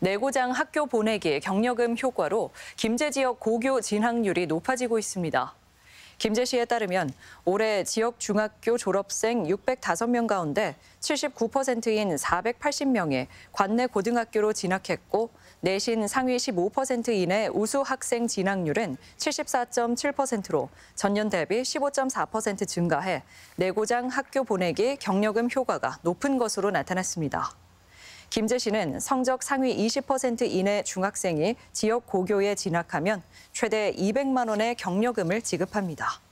내고장 학교 보내기 경력금 효과로 김제 지역 고교 진학률이 높아지고 있습니다. 김제 시에 따르면 올해 지역 중학교 졸업생 605명 가운데 79%인 480명이 관내 고등학교로 진학했고 내신 상위 15% 이내 우수 학생 진학률은 74.7%로 전년 대비 15.4% 증가해 내고장 학교 보내기 경력금 효과가 높은 것으로 나타났습니다. 김재 씨는 성적 상위 20% 이내 중학생이 지역 고교에 진학하면 최대 200만 원의 경력금을 지급합니다.